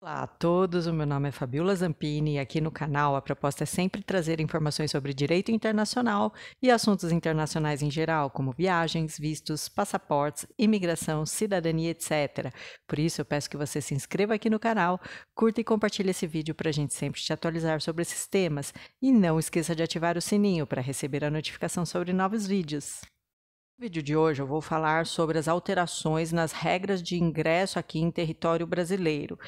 Olá a todos, o meu nome é Fabiola Zampini e aqui no canal a proposta é sempre trazer informações sobre direito internacional e assuntos internacionais em geral, como viagens, vistos, passaportes, imigração, cidadania, etc. Por isso eu peço que você se inscreva aqui no canal, curta e compartilhe esse vídeo para a gente sempre te atualizar sobre esses temas e não esqueça de ativar o sininho para receber a notificação sobre novos vídeos. No vídeo de hoje eu vou falar sobre as alterações nas regras de ingresso aqui em território brasileiro.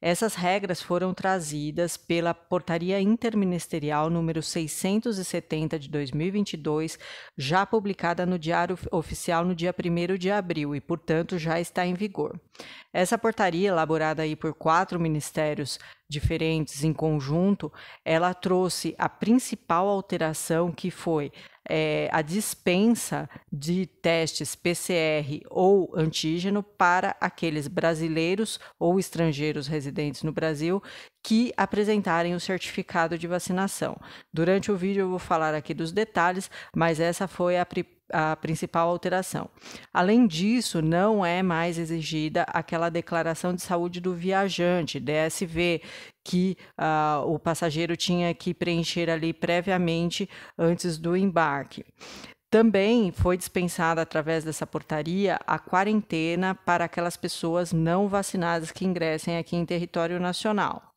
Essas regras foram trazidas pela Portaria Interministerial número 670 de 2022, já publicada no Diário Oficial no dia 1 de abril e, portanto, já está em vigor. Essa portaria, elaborada aí por quatro ministérios diferentes em conjunto, ela trouxe a principal alteração que foi é, a dispensa de testes PCR ou antígeno para aqueles brasileiros ou estrangeiros residentes no Brasil que apresentarem o certificado de vacinação. Durante o vídeo eu vou falar aqui dos detalhes, mas essa foi a a principal alteração. Além disso, não é mais exigida aquela declaração de saúde do viajante, DSV, que uh, o passageiro tinha que preencher ali previamente antes do embarque. Também foi dispensada através dessa portaria a quarentena para aquelas pessoas não vacinadas que ingressem aqui em território nacional.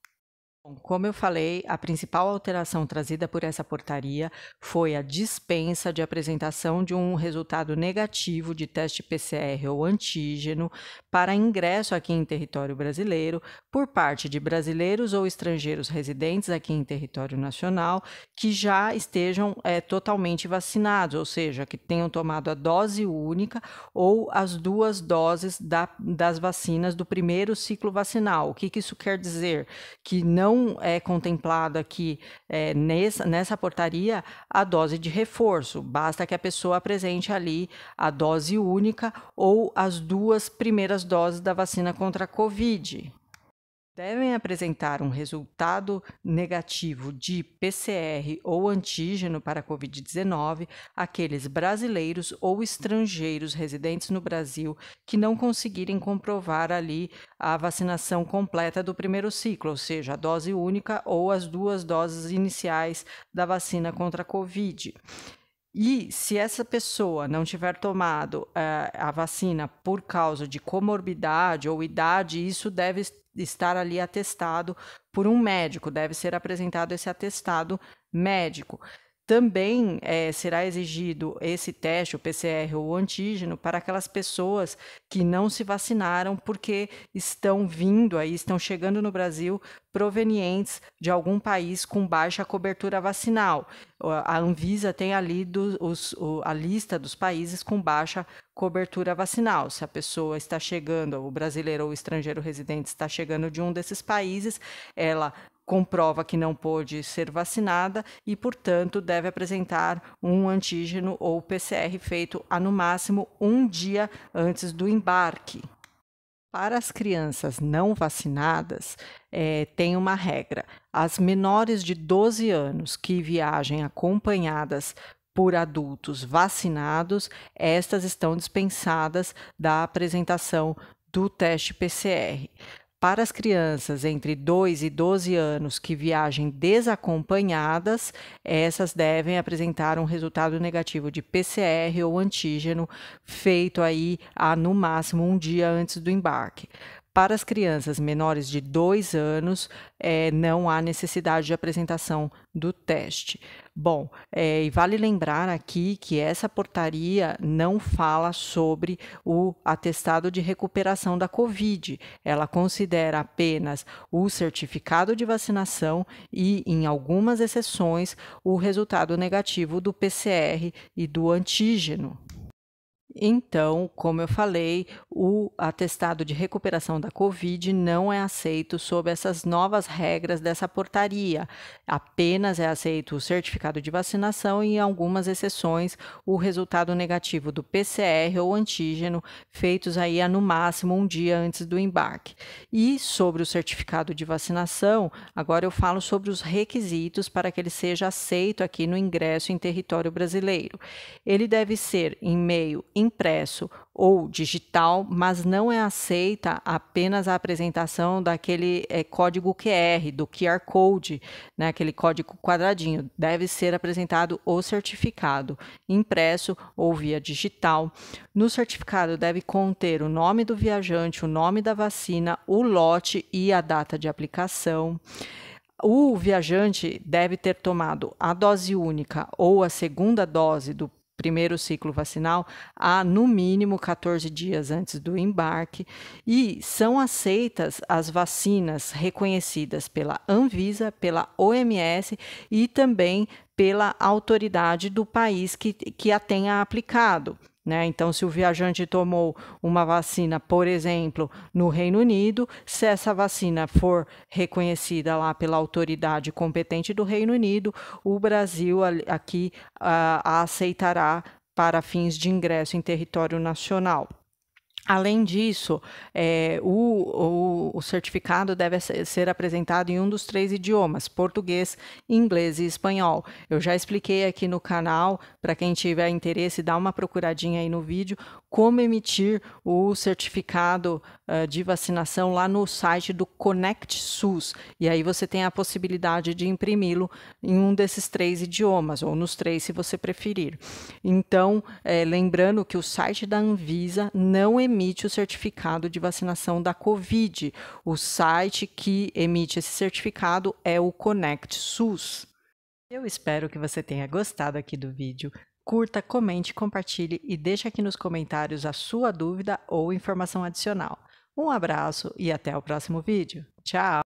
Como eu falei, a principal alteração trazida por essa portaria foi a dispensa de apresentação de um resultado negativo de teste PCR ou antígeno para ingresso aqui em território brasileiro por parte de brasileiros ou estrangeiros residentes aqui em território nacional que já estejam é, totalmente vacinados, ou seja, que tenham tomado a dose única ou as duas doses da, das vacinas do primeiro ciclo vacinal. O que, que isso quer dizer? Que não não é contemplado aqui é, nessa, nessa portaria a dose de reforço. Basta que a pessoa apresente ali a dose única ou as duas primeiras doses da vacina contra a Covid devem apresentar um resultado negativo de PCR ou antígeno para a Covid-19 aqueles brasileiros ou estrangeiros residentes no Brasil que não conseguirem comprovar ali a vacinação completa do primeiro ciclo, ou seja, a dose única ou as duas doses iniciais da vacina contra a Covid. E se essa pessoa não tiver tomado uh, a vacina por causa de comorbidade ou idade, isso deve estar ali atestado por um médico, deve ser apresentado esse atestado médico. Também é, será exigido esse teste, o PCR ou o antígeno, para aquelas pessoas que não se vacinaram porque estão vindo aí, estão chegando no Brasil provenientes de algum país com baixa cobertura vacinal. A Anvisa tem ali do, os, o, a lista dos países com baixa cobertura vacinal. Se a pessoa está chegando, o brasileiro ou o estrangeiro residente está chegando de um desses países, ela comprova que não pôde ser vacinada e, portanto, deve apresentar um antígeno ou PCR feito a no máximo um dia antes do embarque. Para as crianças não vacinadas, é, tem uma regra: as menores de 12 anos que viajem acompanhadas por adultos vacinados, estas estão dispensadas da apresentação do teste PCR para as crianças entre 2 e 12 anos que viajem desacompanhadas, essas devem apresentar um resultado negativo de PCR ou antígeno feito aí há no máximo um dia antes do embarque. Para as crianças menores de 2 anos, é, não há necessidade de apresentação do teste. Bom, é, e vale lembrar aqui que essa portaria não fala sobre o atestado de recuperação da Covid. Ela considera apenas o certificado de vacinação e, em algumas exceções, o resultado negativo do PCR e do antígeno. Então, como eu falei, o atestado de recuperação da Covid não é aceito sob essas novas regras dessa portaria. Apenas é aceito o certificado de vacinação e, em algumas exceções, o resultado negativo do PCR ou antígeno, feitos aí a no máximo um dia antes do embarque. E sobre o certificado de vacinação, agora eu falo sobre os requisitos para que ele seja aceito aqui no ingresso em território brasileiro. Ele deve ser em meio impresso ou digital, mas não é aceita apenas a apresentação daquele é, código QR, do QR Code, né, aquele código quadradinho. Deve ser apresentado o certificado impresso ou via digital. No certificado deve conter o nome do viajante, o nome da vacina, o lote e a data de aplicação o viajante deve ter tomado a dose única ou a segunda dose do primeiro ciclo vacinal há no mínimo 14 dias antes do embarque e são aceitas as vacinas reconhecidas pela Anvisa, pela OMS e também pela autoridade do país que, que a tenha aplicado. Né? Então, se o viajante tomou uma vacina, por exemplo, no Reino Unido, se essa vacina for reconhecida lá pela autoridade competente do Reino Unido, o Brasil aqui a, ah, a aceitará para fins de ingresso em território nacional. Além disso, é, o, o, o, certificado deve ser apresentado em um dos três idiomas: português, inglês e espanhol. Eu já expliquei aqui no canal, para quem tiver interesse, dá uma procuradinha aí no vídeo, como emitir o certificado de vacinação lá no site do Connect SUS. E aí você tem a possibilidade de imprimi-lo em um desses três idiomas, ou nos três, se você preferir. Então, é, lembrando que o site da Anvisa não emite o certificado de vacinação da Covid. O site que emite esse certificado é o Connect SUS. Eu espero que você tenha gostado aqui do vídeo. Curta, comente, compartilhe e deixe aqui nos comentários a sua dúvida ou informação adicional. Um abraço e até o próximo vídeo. Tchau!